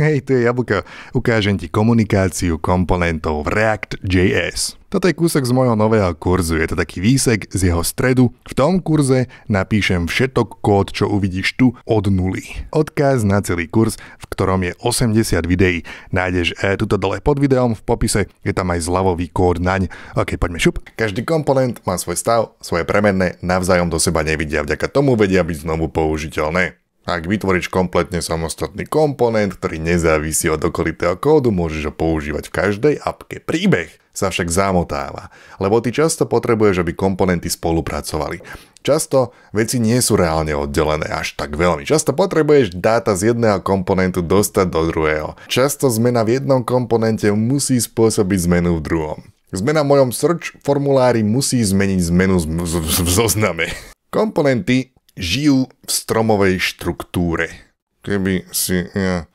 Hej, tu je Jablko. Ukážem ti komunikáciu komponentov v React.js. Toto je kúsok z môjho nového kurzu, je to taký výsek z jeho stredu. V tom kurze napíšem všetok kód, čo uvidíš tu od nuly. Odkaz na celý kurz, v ktorom je 80 videí. Nájdeš e, tuto dole pod videom v popise, je tam aj zľavový kód naň. Ok, poďme šup. Každý komponent má svoj stav, svoje premenné, navzájom do seba nevidia, vďaka tomu vedia byť znovu použiteľné. Ak vytvoríš kompletne samostatný komponent, ktorý nezávisí od okolitého kódu, môžeš ho používať v každej apke. Príbeh sa však zamotáva, lebo ty často potrebuješ, aby komponenty spolupracovali. Často veci nie sú reálne oddelené až tak veľmi. Často potrebuješ dáta z jedného komponentu dostať do druhého. Často zmena v jednom komponente musí spôsobiť zmenu v druhom. Zmena v mojom search formulári musí zmeniť zmenu v zozname. Komponenty Žijú v stromovej štruktúre. Keby si ja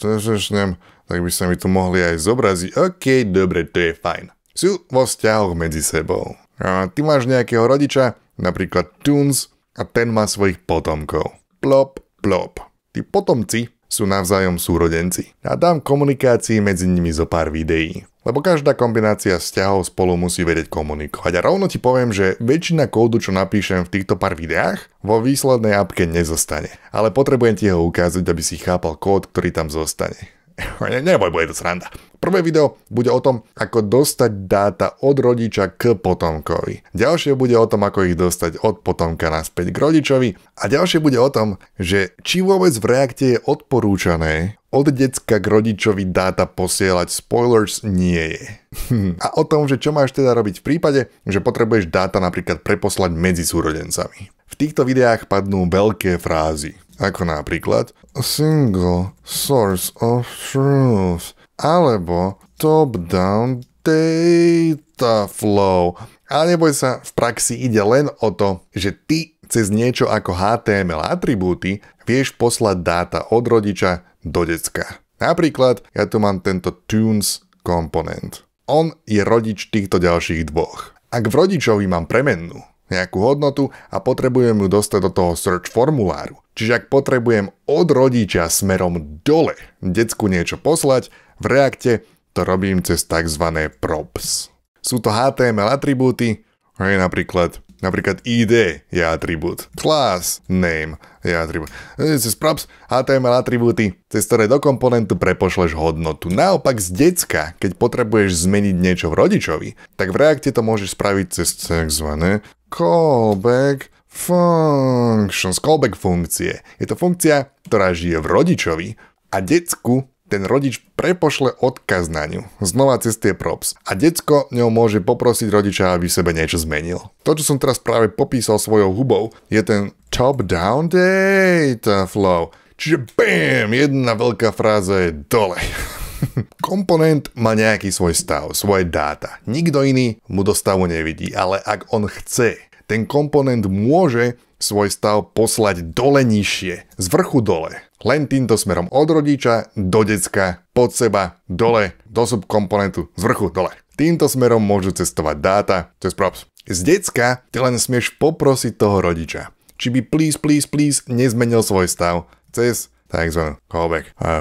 zažešnem, tak by sa mi tu mohli aj zobraziť. OK, dobre, to je fajn. Sú vo vzťahoch medzi sebou. A ty máš nejakého rodiča, napríklad Tunes, a ten má svojich potomkov. Plop, plop. Tí potomci sú navzájom súrodenci. A dám komunikácii medzi nimi zo pár videí. Lebo každá kombinácia vzťahov spolu musí vedieť komunikovať. A rovno ti poviem, že väčšina kódu, čo napíšem v týchto pár videách, vo výslednej apke nezostane. Ale potrebujem ti ho ukázať, aby si chápal kód, ktorý tam zostane. Neboj, bude to sranda. Prvé video bude o tom, ako dostať dáta od rodiča k potomkovi. Ďalšie bude o tom, ako ich dostať od potomka naspäť k rodičovi. A ďalšie bude o tom, že či vôbec v Reakte je odporúčané od decka k rodičovi dáta posielať spoilers nie je. A o tom, že čo máš teda robiť v prípade, že potrebuješ dáta napríklad preposlať medzi súrodencami. V týchto videách padnú veľké frázy ako napríklad Single Source of Truth alebo Top-Down Data Flow. Ale neboj sa, v praxi ide len o to, že ty cez niečo ako HTML atribúty vieš poslať dáta od rodiča do decka. Napríklad ja tu mám tento tunes komponent. On je rodič týchto ďalších dvoch. Ak v rodičovi mám premennú, nejakú hodnotu a potrebujem ju dostať do toho search formuláru. Čiže ak potrebujem od rodiča smerom dole decku niečo poslať, v reakte to robím cez tzv. props. Sú to HTML atribúty, napríklad Napríklad id je atribút. Class name je atribút. E, cez props HTML atribúty, cez ktoré do komponentu prepošleš hodnotu. Naopak z decka, keď potrebuješ zmeniť niečo v rodičovi, tak v reakte to môžeš spraviť cez tzv. callback functions, callback funkcie. Je to funkcia, ktorá žije v rodičovi a decku ten rodič prepošle odkaz na ňu, znova cez tie props a decko ňou môže poprosiť rodiča, aby sebe niečo zmenil. To, čo som teraz práve popísal svojou hubou, je ten top-down data flow. Čiže BAM! Jedna veľká fráza je dole. Komponent má nejaký svoj stav, svoje dáta. Nikto iný mu do stavu nevidí, ale ak on chce ten komponent môže svoj stav poslať dole nižšie, z vrchu dole. Len týmto smerom od rodiča do decka, pod seba, dole, do subkomponentu, z vrchu dole. Týmto smerom môžu cestovať dáta cez props. Z decka ty len smieš poprosiť toho rodiča, či by please, please, please nezmenil svoj stav cez tzv. callback a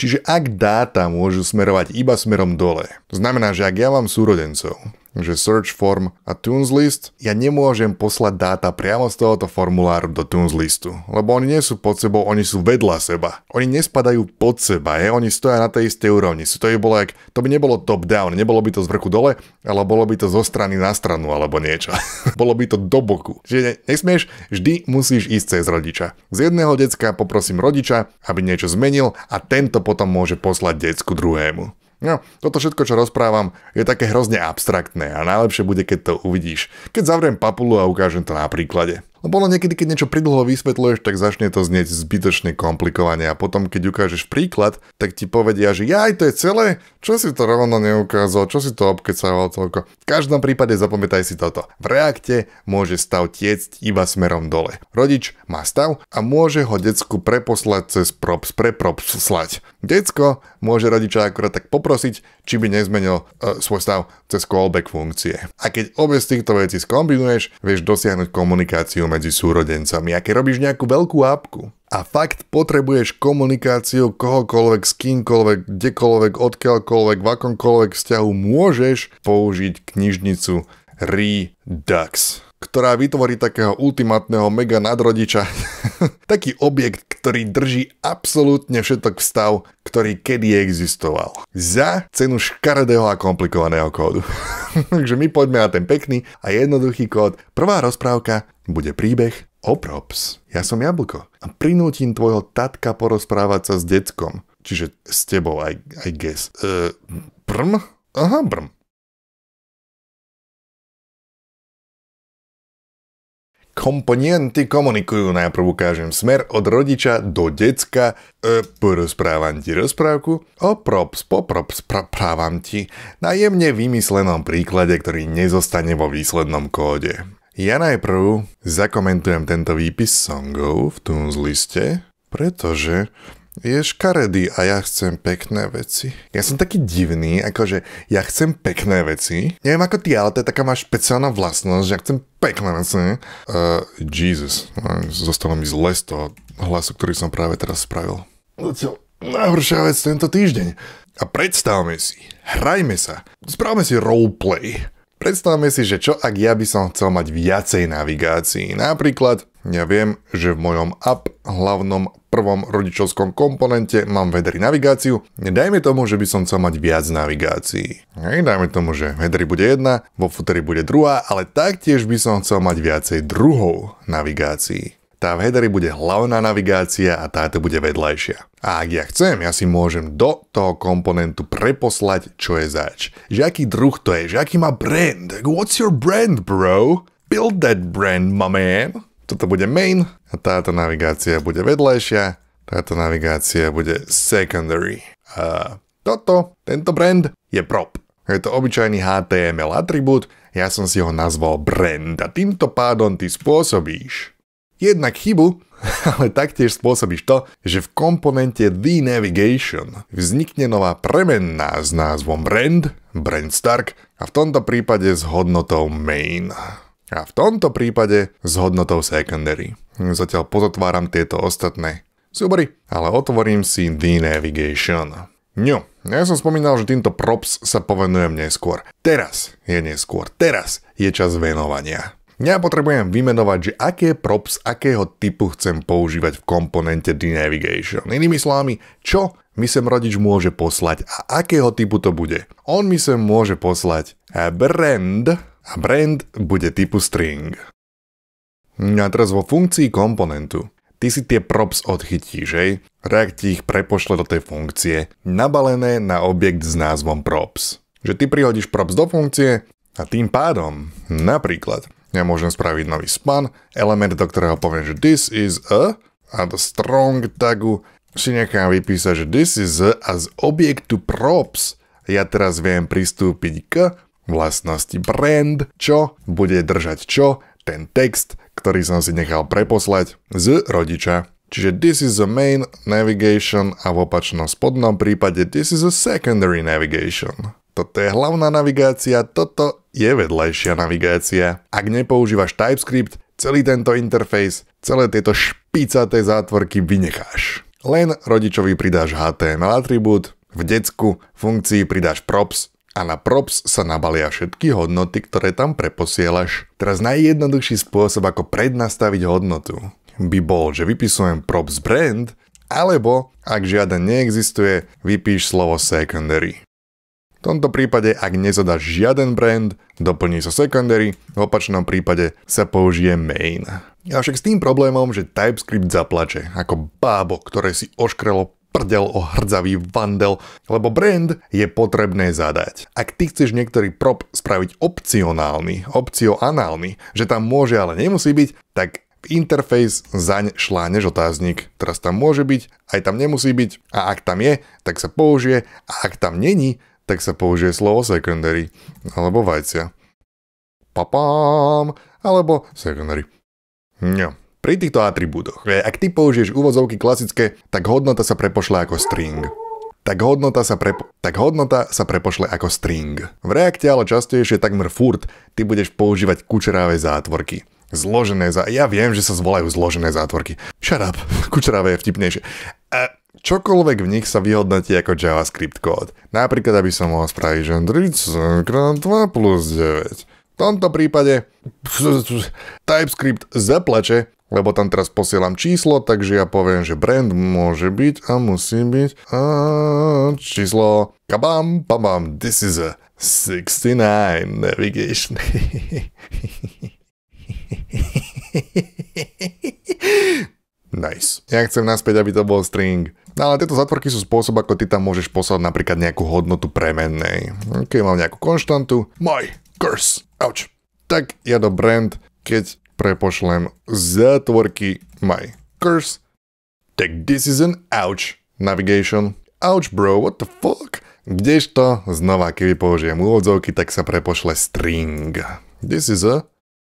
Čiže ak dáta môžu smerovať iba smerom dole, to znamená, že ak ja mám súrodencov, že search form a tunes list, ja nemôžem poslať dáta priamo z tohoto formuláru do tunes listu, lebo oni nie sú pod sebou, oni sú vedľa seba. Oni nespadajú pod seba, je? oni stoja na tej istej úrovni. So to by bolo, jak, to by nebolo top down, nebolo by to z vrchu dole, ale bolo by to zo strany na stranu alebo niečo. bolo by to do boku. Čiže ne, nesmieš, vždy musíš ísť cez rodiča. Z jedného decka poprosím rodiča, aby niečo zmenil a tento potom môže poslať decku druhému. No, toto všetko, čo rozprávam, je také hrozne abstraktné a najlepšie bude, keď to uvidíš. Keď zavriem papulu a ukážem to na príklade. Lebo ono niekedy, keď niečo pridlho vysvetľuješ, tak začne to znieť zbytočne komplikovane a potom, keď ukážeš príklad, tak ti povedia, že jaj, to je celé, čo si to rovno neukázal, čo si to obkecával toľko. V každom prípade zapamätaj si toto. V reakte môže stav tiecť iba smerom dole. Rodič má stav a môže ho decku preposlať cez props, preprops slať. Decko môže rodiča akurát tak poprosiť, či by nezmenil uh, svoj stav cez callback funkcie. A keď obe z týchto vecí skombinuješ, vieš dosiahnuť komunikáciu medzi súrodencami, a keď robíš nejakú veľkú apku a fakt potrebuješ komunikáciu kohokoľvek, s kýmkoľvek, kdekoľvek, odkiaľkoľvek, v akomkoľvek vzťahu, môžeš použiť knižnicu Redux, ktorá vytvorí takého ultimátneho mega nadrodiča Taký objekt, ktorý drží absolútne všetok vstav, ktorý kedy existoval. Za cenu škaredého a komplikovaného kódu. Takže my poďme na ten pekný a jednoduchý kód. Prvá rozprávka bude príbeh o props. Ja som jablko a prinútim tvojho tatka porozprávať sa s deckom. Čiže s tebou, I, I guess. Uh, brm? Aha, brm. komponenty komunikujú. Najprv ukážem smer od rodiča do decka. E, porozprávam ti rozprávku o props, poprops, praprávam ti na jemne vymyslenom príklade, ktorý nezostane vo výslednom kóde. Ja najprv zakomentujem tento výpis songov v Tunes liste, pretože je škaredý a ja chcem pekné veci. Ja som taký divný, akože ja chcem pekné veci. Neviem ako ty, ale to je taká má špeciálna vlastnosť, že ja chcem pekné veci. Uh, Jesus, zostalo mi zle z toho hlasu, ktorý som práve teraz spravil. Zatiaľ najhoršia vec tento týždeň. A predstavme si, hrajme sa, správme si roleplay. Predstavme si, že čo ak ja by som chcel mať viacej navigácií. Napríklad ja viem, že v mojom app hlavnom prvom rodičovskom komponente mám vedri navigáciu. Dajme tomu, že by som chcel mať viac navigácií. Hej, dajme tomu, že v bude jedna, vo futeri bude druhá, ale taktiež by som chcel mať viacej druhov navigácií. Tá v headeri bude hlavná navigácia a táto bude vedľajšia. A ak ja chcem, ja si môžem do toho komponentu preposlať, čo je zač. Že aký druh to je, že aký má brand. What's your brand, bro? Build that brand, my man. Toto bude main a táto navigácia bude vedlejšia, táto navigácia bude secondary. A toto, tento brand je prop. Je to obyčajný HTML atribút, ja som si ho nazval brand a týmto pádom ty spôsobíš jednak chybu, ale taktiež spôsobíš to, že v komponente The Navigation vznikne nová premenná s názvom Brand, Brand Stark a v tomto prípade s hodnotou Main. A v tomto prípade s hodnotou secondary. Zatiaľ pozatváram tieto ostatné súbory, ale otvorím si the navigation. No, ja som spomínal, že týmto props sa povenujem neskôr. Teraz je neskôr, teraz je čas venovania. Ja potrebujem vymenovať, že aké props, akého typu chcem používať v komponente Navigation. Inými slovami, čo mi sem rodič môže poslať a akého typu to bude. On mi sem môže poslať brand, a brand bude typu string. No a teraz vo funkcii komponentu. Ty si tie props odchytíš, hej? React ti ich prepošle do tej funkcie, nabalené na objekt s názvom props. Že ty prihodíš props do funkcie a tým pádom, napríklad, ja môžem spraviť nový span, element, do ktorého poviem, že this is a a do strong tagu si nechám vypísať, že this is a, a z objektu props ja teraz viem pristúpiť k vlastnosti brand, čo bude držať čo, ten text, ktorý som si nechal preposlať z rodiča. Čiže this is a main navigation a v opačnom spodnom prípade this is a secondary navigation. Toto je hlavná navigácia, toto je vedľajšia navigácia. Ak nepoužívaš TypeScript, celý tento interfejs, celé tieto špicaté zátvorky vynecháš. Len rodičovi pridáš HTML atribút, v decku funkcii pridáš props a na props sa nabalia všetky hodnoty, ktoré tam preposielaš. Teraz najjednoduchší spôsob, ako prednastaviť hodnotu, by bol, že vypisujem props brand, alebo, ak žiaden neexistuje, vypíš slovo secondary. V tomto prípade, ak nezadaš žiaden brand, doplní sa secondary, v opačnom prípade sa použije main. Avšak s tým problémom, že TypeScript zaplače, ako bábo, ktoré si oškrelo prdel o hrdzavý vandel, lebo brand je potrebné zadať. Ak ty chceš niektorý prop spraviť opcionálny, opcioanálny, že tam môže ale nemusí byť, tak v interface zaň šlánež otáznik. Teraz tam môže byť, aj tam nemusí byť a ak tam je, tak sa použije a ak tam není, tak sa použije slovo secondary alebo vajcia. Papám alebo secondary. Nie pri týchto atribútoch. Ak ty použiješ úvodzovky klasické, tak hodnota sa prepošle ako string. Tak hodnota, sa prepo- tak hodnota sa prepošle ako string. V reakte ale častejšie takmer furt ty budeš používať kučeravé zátvorky. Zložené za... Ja viem, že sa zvolajú zložené zátvorky. Shut up, kučeravé je vtipnejšie. A čokoľvek v nich sa vyhodnotí ako JavaScript kód. Napríklad, aby som mohol spraviť, že 30 2 plus 9. V tomto prípade TypeScript zaplače lebo tam teraz posielam číslo, takže ja poviem, že brand môže byť a musí byť a číslo kabam, pabam, this is a 69 navigation. Nice. Ja chcem naspäť, aby to bol string. No ale tieto zatvorky sú spôsob, ako ty tam môžeš poslať napríklad nejakú hodnotu premennej. Keď mám nejakú konštantu, môj, curse, ouch. Tak ja do brand, keď prepošlem zátvorky my curse. Tak this is an ouch navigation. Ouch bro, what the fuck? Kdežto, znova, keby použijem úvodzovky, tak sa prepošle string. This is a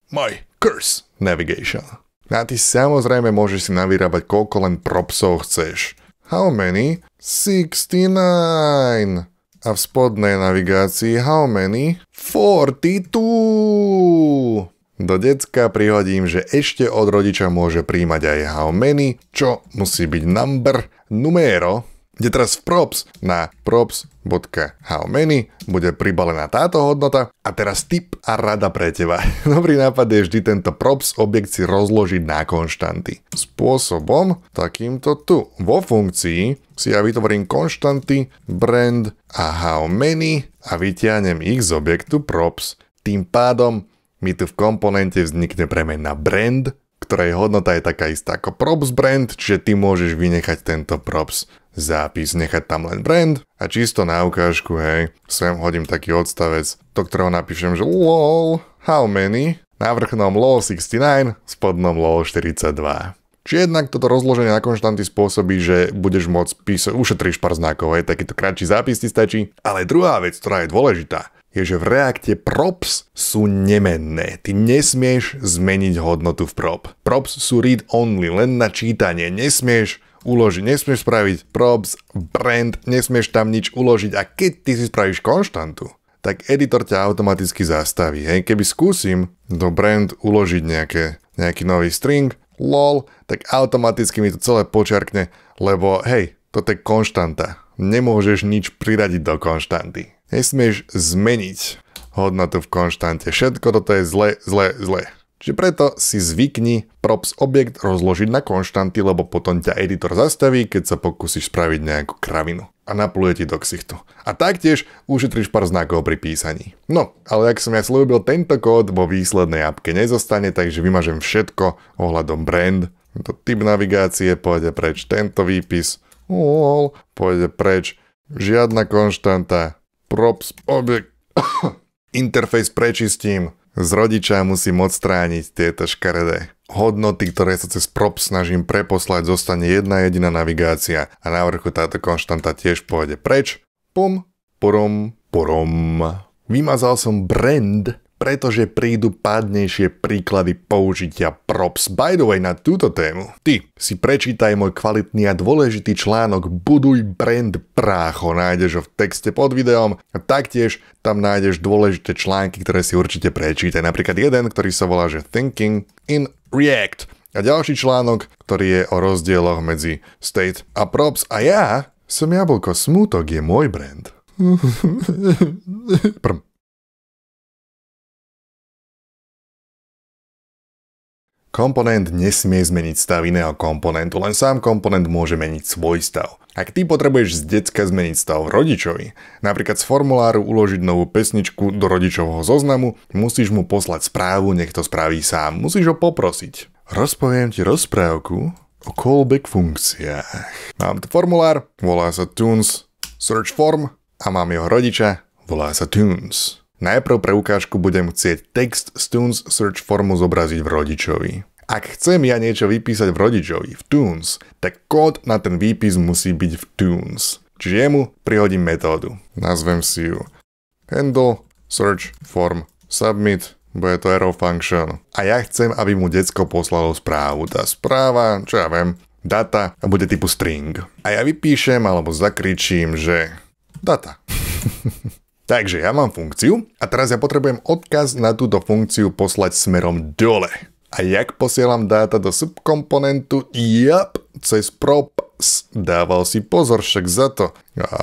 my curse navigation. A ty samozrejme môžeš si navyrábať koľko len propsov chceš. How many? 69. A v spodnej navigácii how many? 42. Do decka prihodím, že ešte od rodiča môže príjmať aj how many, čo musí byť number, numero, kde teraz v props na props.howmany bude pribalená táto hodnota a teraz tip a rada pre teba. Dobrý nápad je vždy tento props objekt si rozložiť na konštanty. Spôsobom takýmto tu. Vo funkcii si ja vytvorím konštanty brand a howmany a vytiahnem ich z objektu props. Tým pádom mi tu v komponente vznikne premena brand, ktorej hodnota je taká istá ako props brand, čiže ty môžeš vynechať tento props zápis, nechať tam len brand a čisto na ukážku, hej, sem hodím taký odstavec, do ktorého napíšem, že lol, how many, na vrchnom lol 69, spodnom lol 42. Či jednak toto rozloženie na konštanty spôsobí, že budeš môcť písať, ušetriš pár znakov, hej, takýto kratší zápis ti stačí. Ale druhá vec, ktorá je dôležitá, je, že v reakte props sú nemenné. Ty nesmieš zmeniť hodnotu v prop. Props sú read-only, len na čítanie. Nesmieš uložiť, nesmieš spraviť props, brand, nesmieš tam nič uložiť a keď ty si spravíš konštantu, tak editor ťa automaticky zastaví. Hej, keby skúsim do brand uložiť nejaké, nejaký nový string, lol, tak automaticky mi to celé počarkne, lebo hej, toto je konštanta. Nemôžeš nič priradiť do konštanty. Nesmieš zmeniť hodnotu v konštante. Všetko toto je zle, zle, zle. Čiže preto si zvykni props objekt rozložiť na konštanty, lebo potom ťa editor zastaví, keď sa pokúsiš spraviť nejakú kravinu a napluje ti do ksichtu. A taktiež ušetriš pár znakov pri písaní. No, ale ak som ja slúbil, tento kód vo výslednej apke nezostane, takže vymažem všetko ohľadom brand. To typ navigácie pôjde preč, tento výpis, all, pôjde preč, žiadna konštanta, props objekt. Interfejs prečistím. Z rodiča musím odstrániť tieto škaredé hodnoty, ktoré sa cez prop snažím preposlať, zostane jedna jediná navigácia a na vrchu táto konštanta tiež pôjde preč. Pum, porom, porom. Vymazal som brand pretože prídu pádnejšie príklady použitia props. By the way, na túto tému, ty si prečítaj môj kvalitný a dôležitý článok Buduj brand prácho, nájdeš ho v texte pod videom a taktiež tam nájdeš dôležité články, ktoré si určite prečítaj. Napríklad jeden, ktorý sa volá že Thinking in React a ďalší článok, ktorý je o rozdieloch medzi state a props a ja som jablko, smútok je môj brand. Prm. Komponent nesmie zmeniť stav iného komponentu, len sám komponent môže meniť svoj stav. Ak ty potrebuješ z decka zmeniť stav rodičovi, napríklad z formuláru uložiť novú pesničku do rodičovho zoznamu, musíš mu poslať správu, nech to spraví sám, musíš ho poprosiť. Rozpoviem ti rozprávku o callback funkciách. Mám tu formulár, volá sa Tunes, search form a mám jeho rodiča, volá sa Tunes. Najprv pre ukážku budem chcieť text z Toons Search formu zobraziť v rodičovi. Ak chcem ja niečo vypísať v rodičovi, v Tunes, tak kód na ten výpis musí byť v Tunes. Čiže jemu prihodím metódu. Nazvem si ju handle search form submit, bude to error function. A ja chcem, aby mu decko poslalo správu. Tá správa, čo ja viem, data a bude typu string. A ja vypíšem alebo zakričím, že data. Takže ja mám funkciu a teraz ja potrebujem odkaz na túto funkciu poslať smerom dole. A jak posielam dáta do subkomponentu? Yup, cez props. Dával si pozor však za to. A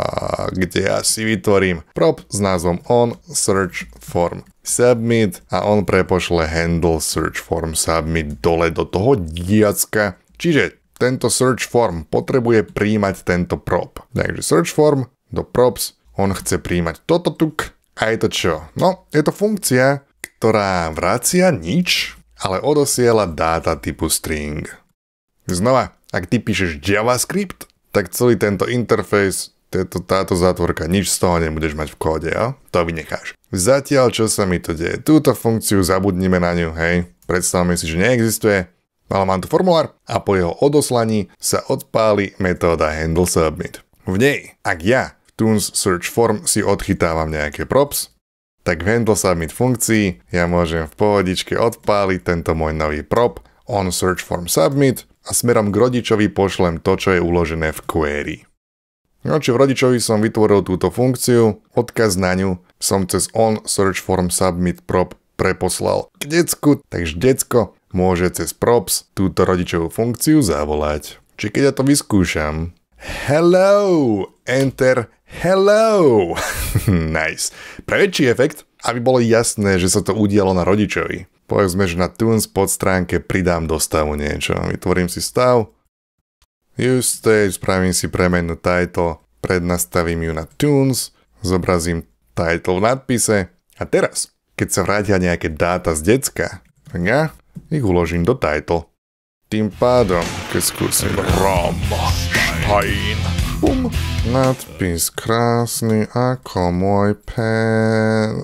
kde ja si vytvorím prop s názvom on search form submit a on prepošle handle search form submit dole do toho diacka. Čiže tento search form potrebuje príjmať tento prop. Takže search form do props on chce príjmať toto tuk a je to čo? No, je to funkcia, ktorá vracia nič, ale odosiela dáta typu string. Znova, ak ty píšeš JavaScript, tak celý tento interfejs, tieto, táto zátvorka, nič z toho nebudeš mať v kóde, jo? to vynecháš. Zatiaľ, čo sa mi to deje? Túto funkciu zabudnime na ňu, hej, predstavme si, že neexistuje, ale mám tu formulár a po jeho odoslaní sa odpáli metóda handle submit. V nej, ak ja tunes search form si odchytávam nejaké props, tak v handle submit funkcii ja môžem v pohodičke odpáliť tento môj nový prop on search form submit a smerom k rodičovi pošlem to, čo je uložené v query. No či v rodičovi som vytvoril túto funkciu, odkaz na ňu som cez on search form submit prop preposlal k decku, takže decko môže cez props túto rodičovú funkciu zavolať. Či keď ja to vyskúšam, hello, enter, Hello! nice. Pre väčší efekt, aby bolo jasné, že sa to udialo na rodičovi. Povedzme, že na Tunes pod stránke pridám do stavu niečo. Vytvorím si stav. Use stage, spravím si premenu title, prednastavím ju na Tunes, zobrazím title v nadpise a teraz, keď sa vrátia nejaké dáta z decka, ja ich uložím do title. Tým pádom, keď skúsim Rom Bum. Nadpis krásny ako môj pen.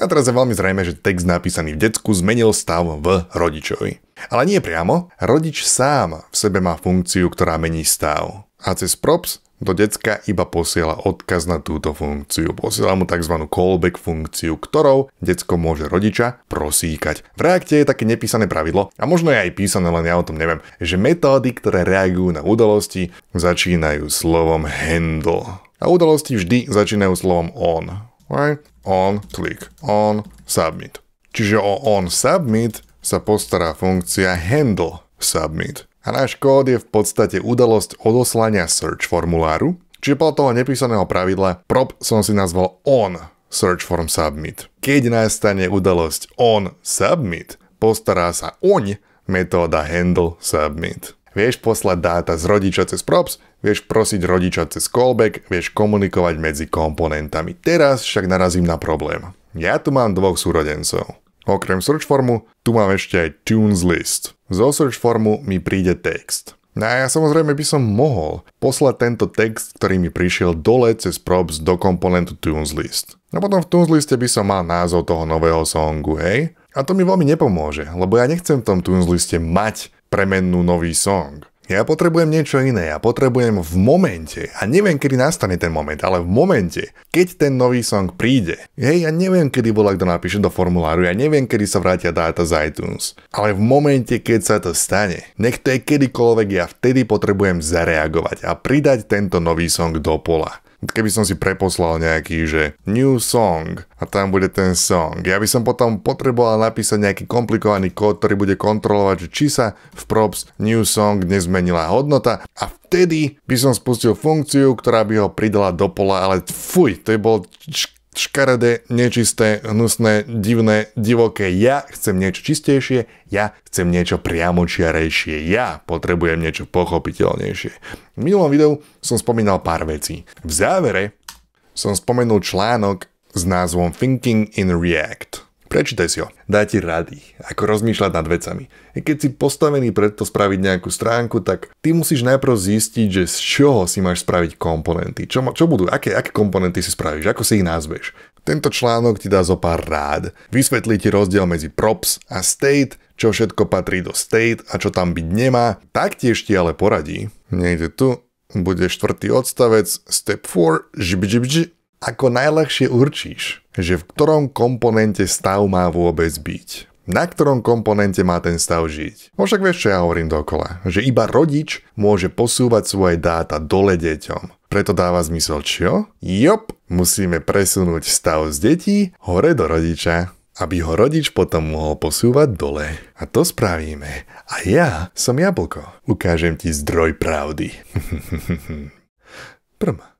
A teraz je veľmi zrejme, že text napísaný v decku zmenil stav v rodičovi. Ale nie priamo, rodič sám v sebe má funkciu, ktorá mení stav. A cez props do decka iba posiela odkaz na túto funkciu. Posiela mu tzv. callback funkciu, ktorou decko môže rodiča prosíkať. V reakte je také nepísané pravidlo, a možno je aj písané, len ja o tom neviem, že metódy, ktoré reagujú na udalosti, začínajú slovom handle. A udalosti vždy začínajú slovom on. Right? On, click, on, submit. Čiže o on submit sa postará funkcia handle submit náš kód je v podstate udalosť odoslania search formuláru, čiže podľa toho nepísaného pravidla prop som si nazval on search form submit. Keď nastane udalosť on submit, postará sa oň metóda handle submit. Vieš poslať dáta z rodiča cez props, vieš prosiť rodiča cez callback, vieš komunikovať medzi komponentami. Teraz však narazím na problém. Ja tu mám dvoch súrodencov. Okrem search formu, tu mám ešte aj tunes list. Zo search formu mi príde text. No a ja samozrejme by som mohol poslať tento text, ktorý mi prišiel dole cez props do komponentu tunes list. No potom v tunes liste by som mal názov toho nového songu, hej? A to mi veľmi nepomôže, lebo ja nechcem v tom tunes liste mať premennú nový song. Ja potrebujem niečo iné, ja potrebujem v momente, a neviem, kedy nastane ten moment, ale v momente, keď ten nový song príde. Hej, ja neviem, kedy bola, kto napíše do formuláru, ja neviem, kedy sa vrátia dáta z iTunes. Ale v momente, keď sa to stane, nech to je kedykoľvek, ja vtedy potrebujem zareagovať a pridať tento nový song do pola keby som si preposlal nejaký, že new song a tam bude ten song. Ja by som potom potreboval napísať nejaký komplikovaný kód, ktorý bude kontrolovať, či sa v props new song nezmenila hodnota a vtedy by som spustil funkciu, ktorá by ho pridala do pola, ale fuj, to je bol škaredé, nečisté, hnusné, divné, divoké. Ja chcem niečo čistejšie, ja chcem niečo priamočiarejšie, ja potrebujem niečo pochopiteľnejšie. V minulom videu som spomínal pár vecí. V závere som spomenul článok s názvom Thinking in React. Prečítaj si ho, dá ti rady, ako rozmýšľať nad vecami. Keď si postavený preto spraviť nejakú stránku, tak ty musíš najprv zistiť, že z čoho si máš spraviť komponenty. Čo, čo budú, aké, aké komponenty si spravíš, ako si ich nazveš. Tento článok ti dá zo pár rád. Vysvetlí ti rozdiel medzi props a state, čo všetko patrí do state a čo tam byť nemá. Taktiež ti ale poradí. Nejde tu, bude štvrtý odstavec, step 4, žibžibži, ako najľahšie určíš, že v ktorom komponente stav má vôbec byť. Na ktorom komponente má ten stav žiť. No však vieš, čo ja hovorím dokola. Že iba rodič môže posúvať svoje dáta dole deťom. Preto dáva zmysel čo? Jop, musíme presunúť stav z detí hore do rodiča aby ho rodič potom mohol posúvať dole. A to spravíme. A ja som jablko. Ukážem ti zdroj pravdy. Prma.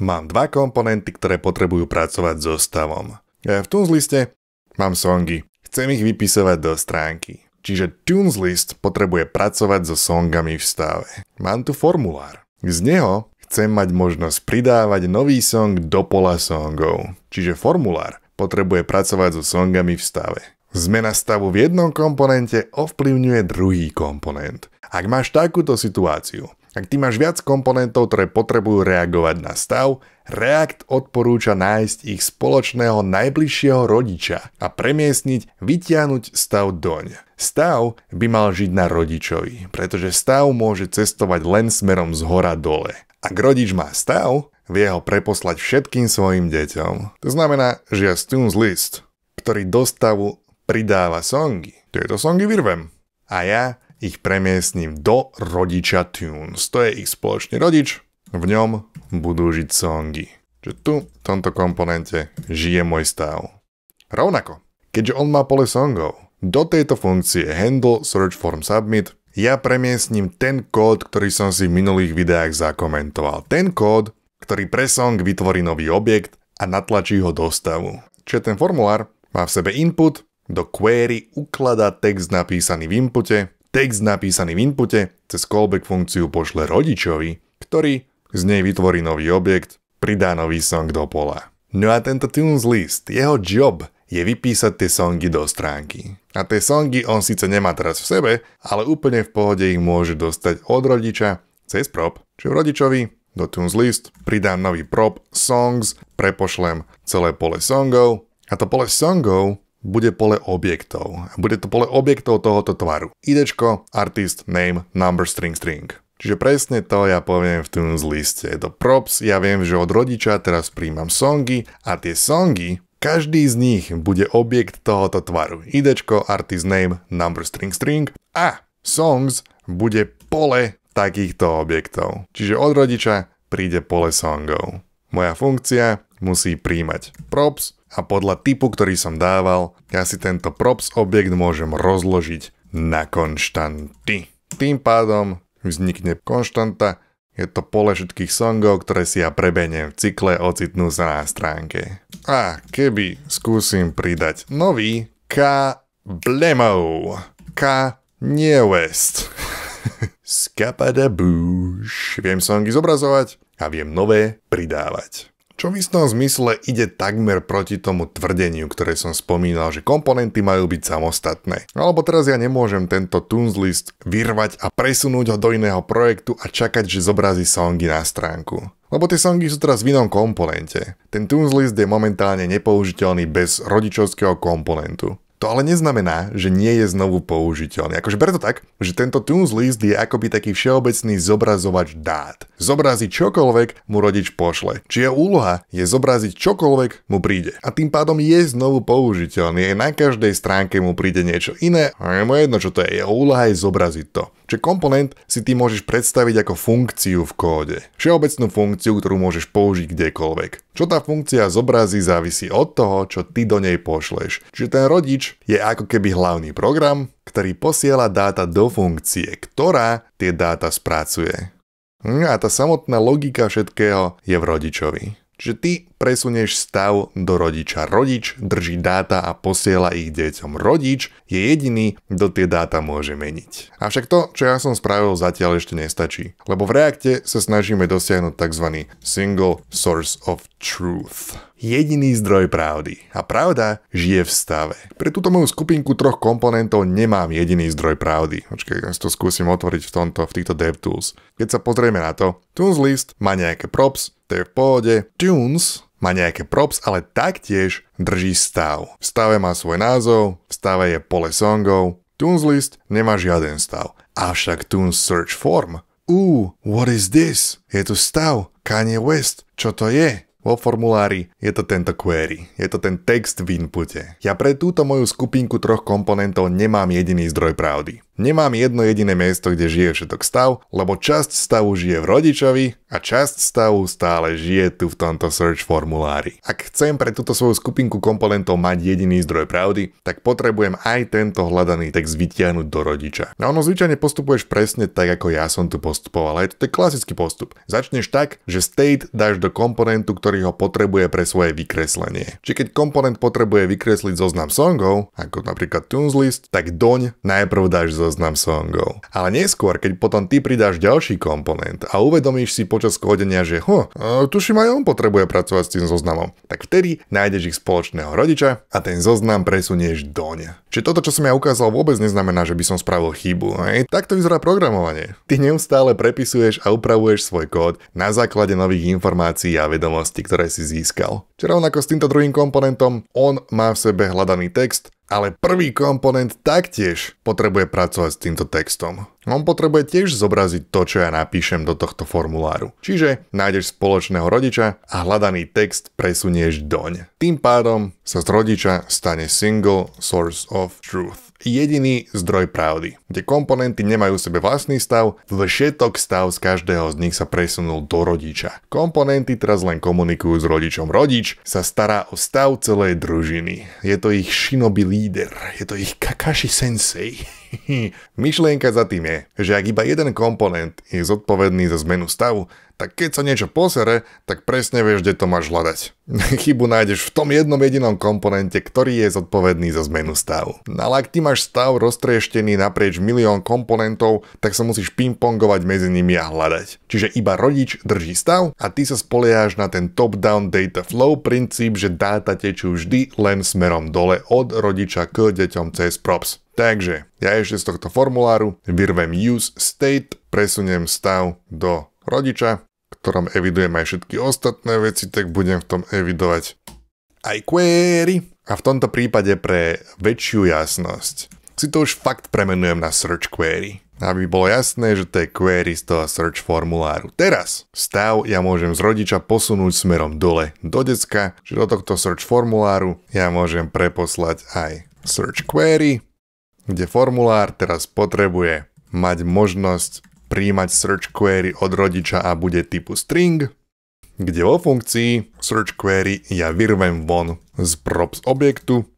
Mám dva komponenty, ktoré potrebujú pracovať so stavom. Ja e, v Tunes liste mám songy. Chcem ich vypisovať do stránky. Čiže Tunes list potrebuje pracovať so songami v stave. Mám tu formulár. Z neho chcem mať možnosť pridávať nový song do pola songov. Čiže formulár potrebuje pracovať so songami v stave. Zmena stavu v jednom komponente ovplyvňuje druhý komponent. Ak máš takúto situáciu, ak ty máš viac komponentov, ktoré potrebujú reagovať na stav, React odporúča nájsť ich spoločného najbližšieho rodiča a premiesniť, vytiahnuť stav doň. Stav by mal žiť na rodičovi, pretože stav môže cestovať len smerom z hora dole. Ak rodič má stav, vie ho preposlať všetkým svojim deťom. To znamená, že ja Stunes List, ktorý do stavu pridáva songy, tieto songy vyrvem. A ja ich premiesním do rodiča Tunes. To je ich spoločný rodič, v ňom budú žiť songy. Čiže tu, v tomto komponente, žije môj style. Rovnako, keďže on má pole songov, do tejto funkcie handle search form submit ja premiesním ten kód, ktorý som si v minulých videách zakomentoval. Ten kód, ktorý pre song vytvorí nový objekt a natlačí ho do stavu. Čiže ten formulár má v sebe input, do query ukladá text napísaný v inpute text napísaný v inpute cez callback funkciu pošle rodičovi, ktorý z nej vytvorí nový objekt, pridá nový song do pola. No a tento tunes list, jeho job je vypísať tie songy do stránky. A tie songy on síce nemá teraz v sebe, ale úplne v pohode ich môže dostať od rodiča cez prop, čiže rodičovi do tunes list pridám nový prop songs, prepošlem celé pole songov a to pole songov bude pole objektov. Bude to pole objektov tohoto tvaru. Idečko, artist, name, number, string, string. Čiže presne to ja poviem v z liste. Do props ja viem, že od rodiča teraz príjmam songy a tie songy, každý z nich bude objekt tohoto tvaru. Idečko, artist name, number, string, string a songs bude pole takýchto objektov. Čiže od rodiča príde pole songov. Moja funkcia musí príjmať props, a podľa typu, ktorý som dával, ja si tento props objekt môžem rozložiť na konštanty. Tým pádom vznikne konštanta, je to pole všetkých songov, ktoré si ja prebeniem v cykle, ocitnú sa na stránke. A keby skúsim pridať nový K blemov. K nie West. Skapadabúš. Viem songy zobrazovať a viem nové pridávať. Čo v istom zmysle ide takmer proti tomu tvrdeniu, ktoré som spomínal, že komponenty majú byť samostatné. Alebo teraz ja nemôžem tento Tunes list vyrvať a presunúť ho do iného projektu a čakať, že zobrazí songy na stránku lebo tie songy sú teraz v inom komponente. Ten Tunes list je momentálne nepoužiteľný bez rodičovského komponentu. To ale neznamená, že nie je znovu použiteľný. Akože ber to tak, že tento Toons list je akoby taký všeobecný zobrazovač dát. Zobrazí čokoľvek mu rodič pošle. Čiže úloha je zobraziť čokoľvek mu príde. A tým pádom je znovu použiteľný. Je na každej stránke mu príde niečo iné a je mu jedno, čo to je. Jeho úloha je zobraziť to. Čiže komponent si ty môžeš predstaviť ako funkciu v kóde. Všeobecnú funkciu, ktorú môžeš použiť kdekoľvek. Čo tá funkcia zobrazí závisí od toho, čo ty do nej pošleš. Čiže ten rodič je ako keby hlavný program, ktorý posiela dáta do funkcie, ktorá tie dáta spracuje. Hm, a tá samotná logika všetkého je v rodičovi. Čiže ty presunieš stav do rodiča. Rodič drží dáta a posiela ich deťom. Rodič je jediný, kto tie dáta môže meniť. Avšak to, čo ja som spravil, zatiaľ ešte nestačí. Lebo v reakte sa snažíme dosiahnuť tzv. Single Source of Truth. Jediný zdroj pravdy. A pravda žije v stave. Pre túto moju skupinku troch komponentov nemám jediný zdroj pravdy. Počkaj, ja si to skúsim otvoriť v, tomto, v týchto DevTools. Keď sa pozrieme na to, list má nejaké props, to je v pohode. Tunes má nejaké props, ale taktiež drží stav. V stave má svoj názov, v stave je pole songov, list nemá žiaden stav. Avšak Tunes Search Form Ú, what is this? Je tu stav, Kanye West, čo to je? Vo formulári je to tento query, je to ten text v inpute. Ja pre túto moju skupinku troch komponentov nemám jediný zdroj pravdy. Nemám jedno jediné miesto, kde žije všetok stav, lebo časť stavu žije v rodičovi a časť stavu stále žije tu v tomto search formulári. Ak chcem pre túto svoju skupinku komponentov mať jediný zdroj pravdy, tak potrebujem aj tento hľadaný text vytiahnuť do rodiča. No ono zvyčajne postupuješ presne tak, ako ja som tu postupoval, ale je to ten klasický postup. Začneš tak, že state dáš do komponentu, ktorý ho potrebuje pre svoje vykreslenie. Či keď komponent potrebuje vykresliť zoznam songov, ako napríklad tunes list, tak doň najprv dáš zo zoznam songov. Ale neskôr, keď potom ty pridáš ďalší komponent a uvedomíš si počas kodenia, že ho, tuším aj on potrebuje pracovať s tým zoznamom, tak vtedy nájdeš ich spoločného rodiča a ten zoznam presunieš doň. Čiže toto, čo som ja ukázal, vôbec neznamená, že by som spravil chybu. Hej? Takto vyzerá programovanie. Ty neustále prepisuješ a upravuješ svoj kód na základe nových informácií a vedomostí, ktoré si získal. Rovnako s týmto druhým komponentom, on má v sebe hľadaný text, ale prvý komponent taktiež potrebuje pracovať s týmto textom. On potrebuje tiež zobraziť to, čo ja napíšem do tohto formuláru. Čiže nájdeš spoločného rodiča a hľadaný text presunieš doň. Tým pádom sa z rodiča stane single source of truth jediný zdroj pravdy, kde komponenty nemajú sebe vlastný stav, všetok stav z každého z nich sa presunul do rodiča. Komponenty teraz len komunikujú s rodičom. Rodič sa stará o stav celej družiny. Je to ich shinobi líder, je to ich Kakashi sensei. Myšlienka za tým je, že ak iba jeden komponent je zodpovedný za zmenu stavu, tak keď sa niečo posere, tak presne vieš, kde to máš hľadať. Chybu nájdeš v tom jednom jedinom komponente, ktorý je zodpovedný za zmenu stavu. No ale ak ty máš stav roztrieštený naprieč milión komponentov, tak sa musíš pingpongovať medzi nimi a hľadať. Čiže iba rodič drží stav a ty sa spolieháš na ten top-down data flow princíp, že dáta tečú vždy len smerom dole od rodiča k deťom cez props. Takže ja ešte z tohto formuláru vyrvem use state, presuniem stav do rodiča, ktorom evidujem aj všetky ostatné veci, tak budem v tom evidovať aj query. A v tomto prípade pre väčšiu jasnosť si to už fakt premenujem na search query. Aby bolo jasné, že to je query z toho search formuláru. Teraz stav ja môžem z rodiča posunúť smerom dole do decka, že do tohto search formuláru ja môžem preposlať aj search query, kde formulár teraz potrebuje mať možnosť príjmať search query od rodiča a bude typu string, kde vo funkcii search query ja vyrvem von z props objektu,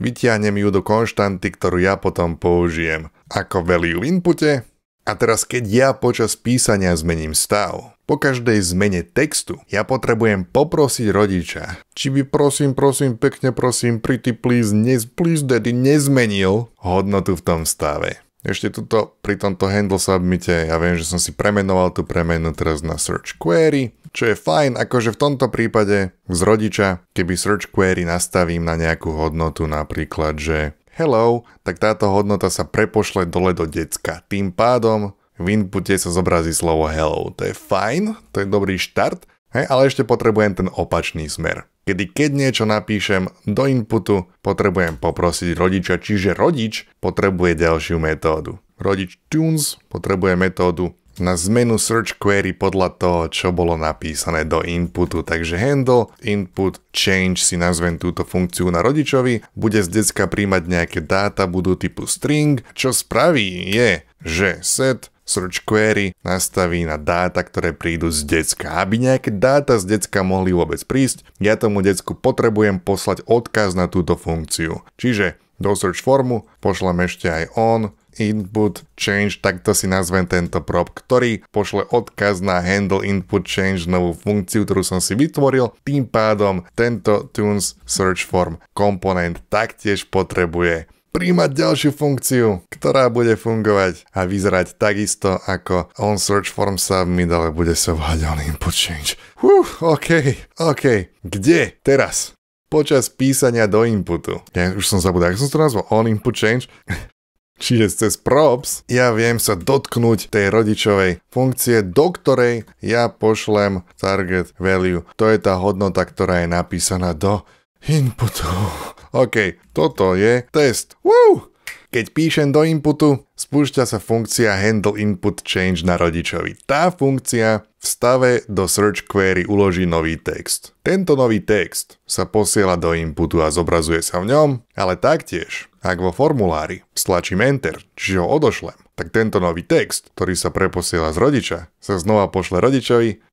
vytiahnem ju do konštanty, ktorú ja potom použijem ako value v inpute a teraz keď ja počas písania zmením stav, po každej zmene textu ja potrebujem poprosiť rodiča, či by prosím, prosím, pekne prosím, pretty please, ne, please daddy nezmenil hodnotu v tom stave. Ešte tuto pri tomto handle submite, ja viem, že som si premenoval tú premenu teraz na search query, čo je fajn, akože v tomto prípade z rodiča, keby search query nastavím na nejakú hodnotu, napríklad, že hello, tak táto hodnota sa prepošle dole do decka. Tým pádom v inpute sa zobrazí slovo hello. To je fajn, to je dobrý štart, hej, ale ešte potrebujem ten opačný smer kedy keď niečo napíšem do inputu, potrebujem poprosiť rodiča, čiže rodič potrebuje ďalšiu metódu. Rodič tunes potrebuje metódu na zmenu search query podľa toho, čo bolo napísané do inputu. Takže handle, input, change si nazvem túto funkciu na rodičovi, bude z decka príjmať nejaké dáta, budú typu string. Čo spraví je, že set search query nastaví na dáta, ktoré prídu z decka. Aby nejaké dáta z decka mohli vôbec prísť, ja tomu decku potrebujem poslať odkaz na túto funkciu. Čiže do search formu pošlem ešte aj on, input change, takto si nazvem tento prop, ktorý pošle odkaz na handle input change novú funkciu, ktorú som si vytvoril. Tým pádom tento tunes search form komponent taktiež potrebuje príjmať ďalšiu funkciu, ktorá bude fungovať a vyzerať takisto ako on search form sa v middle bude sa volať on input change. Uf, OK, OK. Kde? Teraz. Počas písania do inputu. Ja už som zabudol, ako som to nazval? On input change. Čiže cez props ja viem sa dotknúť tej rodičovej funkcie, do ktorej ja pošlem target value. To je tá hodnota, ktorá je napísaná do Inputov. OK, toto je test. Woo! Keď píšem do inputu, spúšťa sa funkcia handle input change na rodičovi. Tá funkcia v stave do search query uloží nový text. Tento nový text sa posiela do inputu a zobrazuje sa v ňom, ale taktiež, ak vo formulári stlačím enter, čiže ho odošlem, tak tento nový text, ktorý sa preposiela z rodiča, sa znova pošle rodičovi,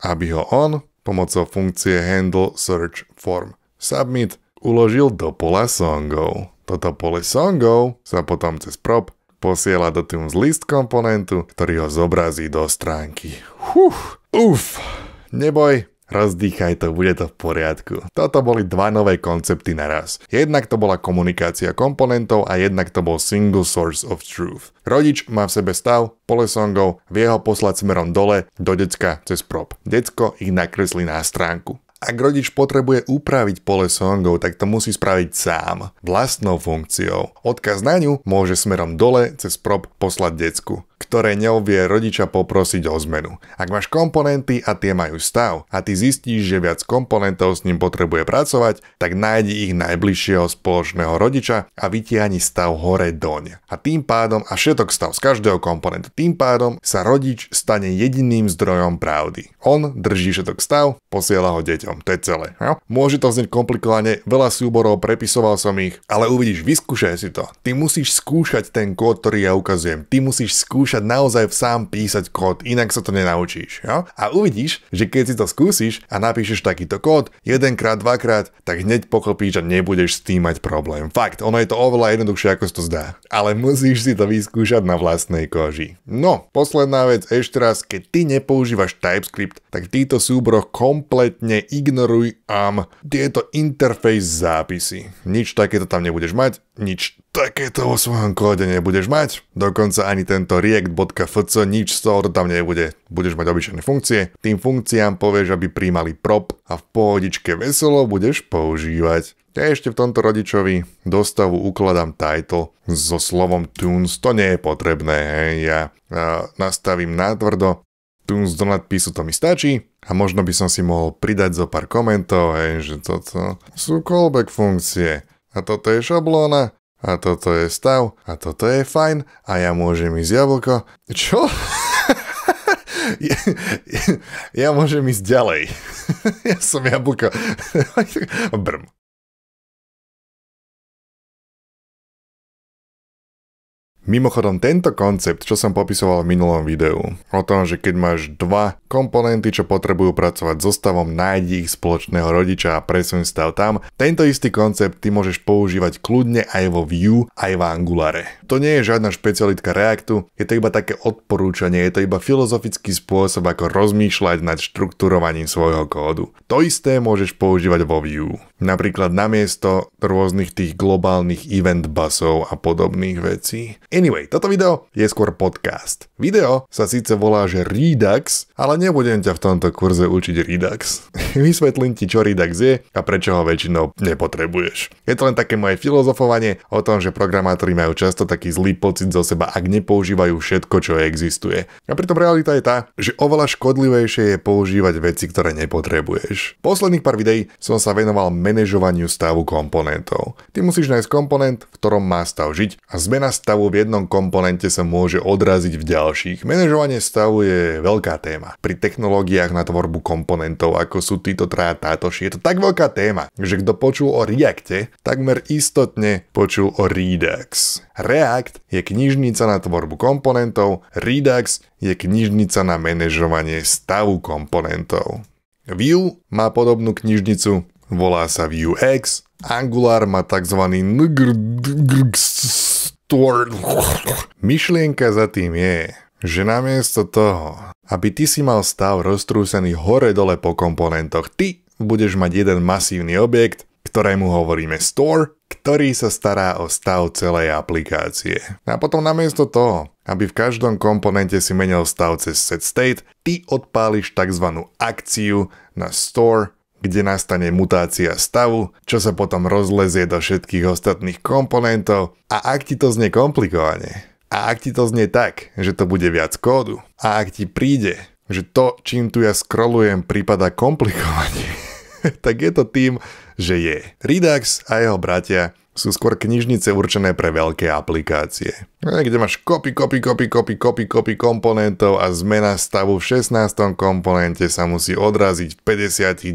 aby ho on pomocou funkcie handle search form submit uložil do pola songov. Toto pole songov sa potom cez prop posiela do z list komponentu, ktorý ho zobrazí do stránky. Uf, uf, neboj, rozdýchaj to, bude to v poriadku. Toto boli dva nové koncepty naraz. Jednak to bola komunikácia komponentov a jednak to bol single source of truth. Rodič má v sebe stav, pole songov, vie ho poslať smerom dole, do decka cez prop. Decko ich nakreslí na stránku. Ak rodič potrebuje upraviť pole songov, tak to musí spraviť sám, vlastnou funkciou. Odkaz na ňu môže smerom dole cez prop poslať decku ktoré neobie rodiča poprosiť o zmenu. Ak máš komponenty a tie majú stav a ty zistíš, že viac komponentov s ním potrebuje pracovať, tak nájdi ich najbližšieho spoločného rodiča a vytiahni stav hore doň. A tým pádom a všetok stav z každého komponentu, tým pádom sa rodič stane jediným zdrojom pravdy. On drží všetok stav, posiela ho deťom, to je celé. No? Môže to znieť komplikovane, veľa súborov, prepisoval som ich, ale uvidíš, vyskúšaj si to. Ty musíš skúšať ten kód, ktorý ja ukazujem. Ty musíš skúšať skúšať naozaj sám písať kód, inak sa to nenaučíš. Jo? A uvidíš, že keď si to skúsiš a napíšeš takýto kód jedenkrát, dvakrát, tak hneď pochopíš, že nebudeš s tým mať problém. Fakt, ono je to oveľa jednoduchšie, ako sa to zdá. Ale musíš si to vyskúšať na vlastnej koži. No, posledná vec ešte raz, keď ty nepoužívaš TypeScript, tak týto súbroch kompletne ignoruj am tieto interface zápisy. Nič takéto tam nebudeš mať, nič takéto vo svojom kóde nebudeš mať, dokonca ani tento react.fc nič z toho tam nebude. Budeš mať obyčajné funkcie, tým funkciám povieš, aby príjmali prop a v pohodičke veselo budeš používať. Ja ešte v tomto rodičovi dostavu ukladám title so slovom tunes, to nie je potrebné, hej. ja uh, nastavím nátvrdo. tunes do nadpisu to mi stačí a možno by som si mohol pridať zo pár komentov, hej, že toto sú callback funkcie a toto je šablóna a toto je stav, a toto je fajn, a ja môžem ísť jablko. Čo? ja, ja, ja môžem ísť ďalej. ja som jablko. Brm. Mimochodom tento koncept, čo som popisoval v minulom videu, o tom, že keď máš dva komponenty, čo potrebujú pracovať so stavom, nájdi ich spoločného rodiča a presuň stav tam, tento istý koncept ty môžeš používať kľudne aj vo Vue, aj v Angulare. To nie je žiadna špecialitka Reactu, je to iba také odporúčanie, je to iba filozofický spôsob, ako rozmýšľať nad štruktúrovaním svojho kódu. To isté môžeš používať vo Vue. Napríklad namiesto rôznych tých globálnych event busov a podobných vecí. Anyway, toto video je skôr podcast. Video sa síce volá, že Redux, ale nebudem ťa v tomto kurze učiť Redux. Vysvetlím ti, čo Redux je a prečo ho väčšinou nepotrebuješ. Je to len také moje filozofovanie o tom, že programátori majú často taký zlý pocit zo seba, ak nepoužívajú všetko, čo existuje. A pritom realita je tá, že oveľa škodlivejšie je používať veci, ktoré nepotrebuješ. Posledných pár videí som sa venoval manažovaniu stavu komponentov. Ty musíš nájsť komponent, v ktorom má stav žiť a zmena stavu v jednom komponente sa môže odraziť v ďalších. Manažovanie stavu je veľká téma. Pri technológiách na tvorbu komponentov, ako sú títo traja táto je to tak veľká téma, že kto počul o Reacte, takmer istotne počul o Redux. React je knižnica na tvorbu komponentov, Redux je knižnica na manažovanie stavu komponentov. Vue má podobnú knižnicu, Volá sa Vuex. Angular má tzv. Myšlienka za tým je, že namiesto toho, aby ty si mal stav roztrúsený hore-dole po komponentoch, ty budeš mať jeden masívny objekt, ktorému hovoríme store, ktorý sa stará o stav celej aplikácie. A potom namiesto toho, aby v každom komponente si menil stav cez set state, ty odpáliš tzv. akciu na store kde nastane mutácia stavu, čo sa potom rozlezie do všetkých ostatných komponentov a ak ti to znie komplikovane, a ak ti to znie tak, že to bude viac kódu, a ak ti príde, že to, čím tu ja scrollujem, prípada komplikovanie, tak je to tým, že je. Redux a jeho bratia sú skôr knižnice určené pre veľké aplikácie. No, kde máš kopy, kopy, kopy, kopy, kopy, kopy komponentov a zmena stavu v 16. komponente sa musí odraziť v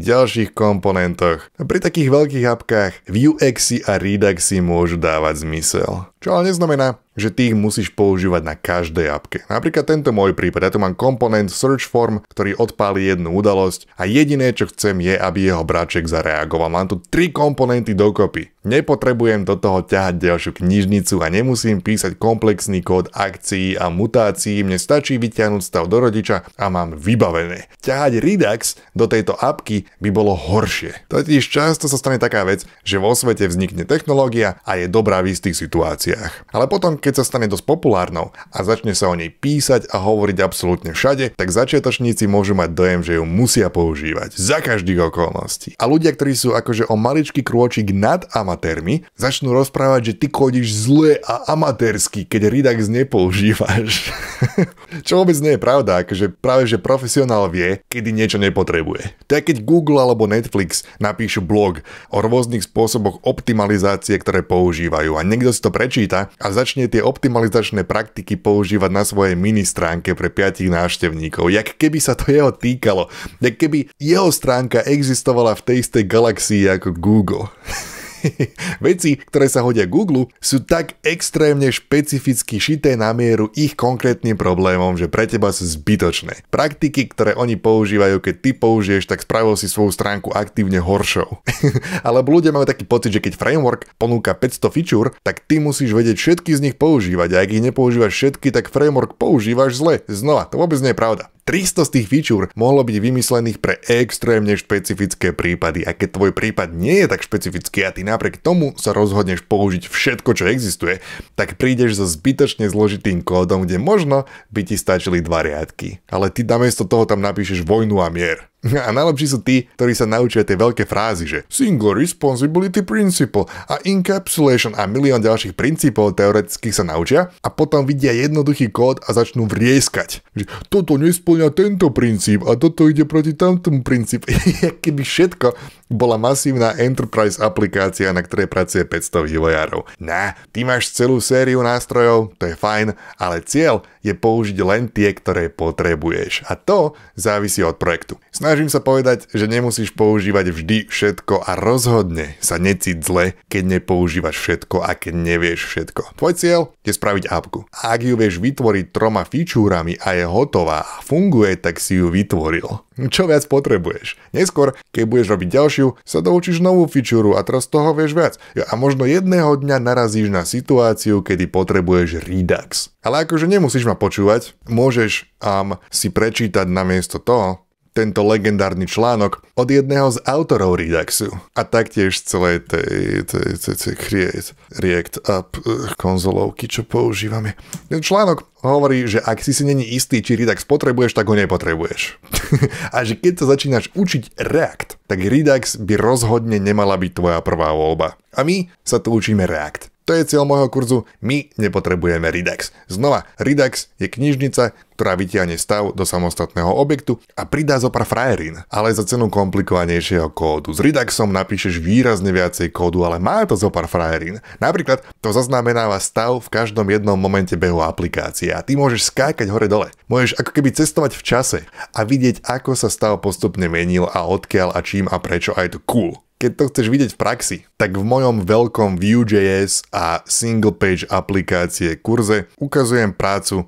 50 ďalších komponentoch. A pri takých veľkých apkách Vuexy a si môžu dávať zmysel. Čo ale neznamená, že ty ich musíš používať na každej apke. Napríklad tento môj prípad, ja tu mám komponent search form, ktorý odpáli jednu udalosť a jediné, čo chcem je, aby jeho braček zareagoval. Mám tu tri komponenty dokopy. Nepotrebujem do toho ťahať ďalšiu knižnicu a nemusím písať komplexný kód akcií a mutácií, mne stačí vyťahnuť stav do rodiča a mám vybavené. Ťahať Redux do tejto apky by bolo horšie. Totiž často sa stane taká vec, že vo svete vznikne technológia a je dobrá v istých situáciách. Ale potom, keď sa stane dosť populárnou a začne sa o nej písať a hovoriť absolútne všade, tak začiatočníci môžu mať dojem, že ju musia používať za každých okolností. A ľudia, ktorí sú akože o maličký krôčik nad a amatérmi, začnú rozprávať, že ty kodiš zle a amatérsky, keď Redux nepoužívaš. Čo vôbec nie je pravda, akože práve že profesionál vie, kedy niečo nepotrebuje. To je keď Google alebo Netflix napíšu blog o rôznych spôsoboch optimalizácie, ktoré používajú a niekto si to prečíta a začne tie optimalizačné praktiky používať na svojej mini stránke pre 5 návštevníkov, jak keby sa to jeho týkalo, jak keby jeho stránka existovala v tej istej galaxii ako Google. Veci, ktoré sa hodia Google, sú tak extrémne špecificky šité na mieru ich konkrétnym problémom, že pre teba sú zbytočné. Praktiky, ktoré oni používajú, keď ty použiješ, tak spravil si svoju stránku aktívne horšou. Alebo ľudia majú taký pocit, že keď framework ponúka 500 feature, tak ty musíš vedieť všetky z nich používať a ak ich nepoužívaš všetky, tak framework používaš zle. Znova, to vôbec nie je pravda. 300 z tých feature mohlo byť vymyslených pre extrémne špecifické prípady a keď tvoj prípad nie je tak špecifický a ty napriek tomu sa rozhodneš použiť všetko, čo existuje, tak prídeš so zbytočne zložitým kódom, kde možno by ti stačili dva riadky. Ale ty namiesto toho tam napíšeš vojnu a mier. A najlepší sú tí, ktorí sa naučia tie veľké frázy, že Single Responsibility Principle a Encapsulation a milión ďalších princípov teoretických sa naučia a potom vidia jednoduchý kód a začnú vrieskať. Že toto nesplňa tento princíp a toto ide proti tamtomu princíp. Keby všetko bola masívna enterprise aplikácia, na ktorej pracuje 500 vývojárov. Na, ty máš celú sériu nástrojov, to je fajn, ale cieľ je použiť len tie, ktoré potrebuješ. A to závisí od projektu. Snaž Snažím sa povedať, že nemusíš používať vždy všetko a rozhodne sa necíť zle, keď nepoužívaš všetko a keď nevieš všetko. Tvoj cieľ je spraviť apku. A ak ju vieš vytvoriť troma fičúrami a je hotová a funguje, tak si ju vytvoril. Čo viac potrebuješ? Neskôr, keď budeš robiť ďalšiu, sa doučíš novú fičúru a teraz toho vieš viac. A možno jedného dňa narazíš na situáciu, kedy potrebuješ redux. Ale akože nemusíš ma počúvať, môžeš um, si prečítať namiesto toho tento legendárny článok od jedného z autorov Redaxu a taktiež celej tej, tej, tej, tej create, React Up eh, konzolovky, čo používame. Ten článok hovorí, že ak si si není istý, či Redax potrebuješ, tak ho nepotrebuješ. a že keď sa začínaš učiť React, tak Redax by rozhodne nemala byť tvoja prvá voľba. A my sa tu učíme React. To je cieľ môjho kurzu, my nepotrebujeme Redux. Znova, Redux je knižnica, ktorá vytiahne stav do samostatného objektu a pridá zo pár frajerín, ale za cenu komplikovanejšieho kódu. S Reduxom napíšeš výrazne viacej kódu, ale má to zo pár frajerín. Napríklad to zaznamenáva stav v každom jednom momente behu aplikácie a ty môžeš skákať hore-dole. Môžeš ako keby cestovať v čase a vidieť, ako sa stav postupne menil a odkiaľ a čím a prečo aj to cool keď to chceš vidieť v praxi, tak v mojom veľkom Vue.js a single page aplikácie kurze ukazujem prácu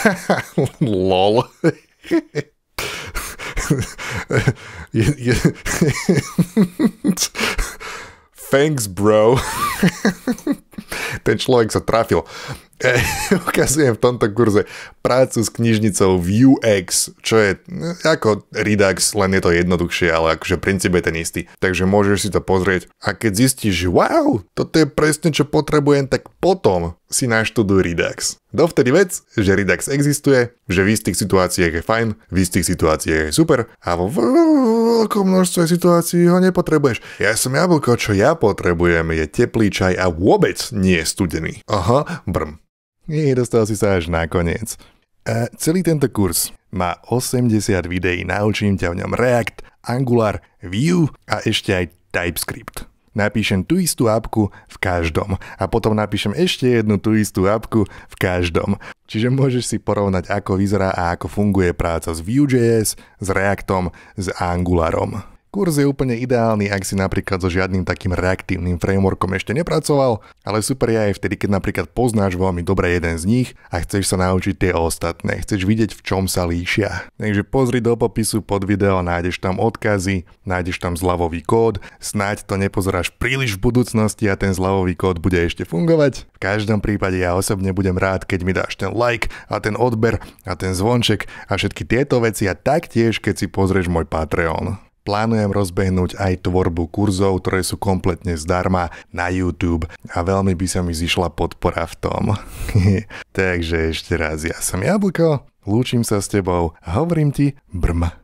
lol je, je... Thanks, bro. Ten človek sa trafil. ukazujem v tomto kurze prácu s knižnicou v UX, čo je no, ako Redux, len je to jednoduchšie, ale akože princíp je ten istý. Takže môžeš si to pozrieť a keď zistíš, wow, toto je presne čo potrebujem, tak potom si naštuduj Redux. Dovtedy vec, že Redux existuje, že v istých situáciách je fajn, v istých situáciách je super a vo veľkom množstve situácií ho nepotrebuješ. Ja som jablko, čo ja potrebujem je teplý čaj a vôbec nie studený. Aha, brm. Nie, dostal si sa až nakoniec. A e, celý tento kurz má 80 videí, naučím ťa v ňom React, Angular, Vue a ešte aj TypeScript napíšem tú istú apku v každom a potom napíšem ešte jednu tú istú apku v každom. Čiže môžeš si porovnať, ako vyzerá a ako funguje práca s Vue.js, s Reactom, s Angularom. Kurz je úplne ideálny, ak si napríklad so žiadnym takým reaktívnym frameworkom ešte nepracoval, ale super je aj vtedy, keď napríklad poznáš veľmi dobre jeden z nich a chceš sa naučiť tie ostatné, chceš vidieť v čom sa líšia. Takže pozri do popisu pod video, nájdeš tam odkazy, nájdeš tam zľavový kód, snáď to nepozeráš príliš v budúcnosti a ten zľavový kód bude ešte fungovať. V každom prípade ja osobne budem rád, keď mi dáš ten like a ten odber a ten zvonček a všetky tieto veci a taktiež, keď si pozrieš môj Patreon. Plánujem rozbehnúť aj tvorbu kurzov, ktoré sú kompletne zdarma na YouTube a veľmi by sa mi zišla podpora v tom. Takže ešte raz, ja som Jablko, lúčim sa s tebou a hovorím ti brma.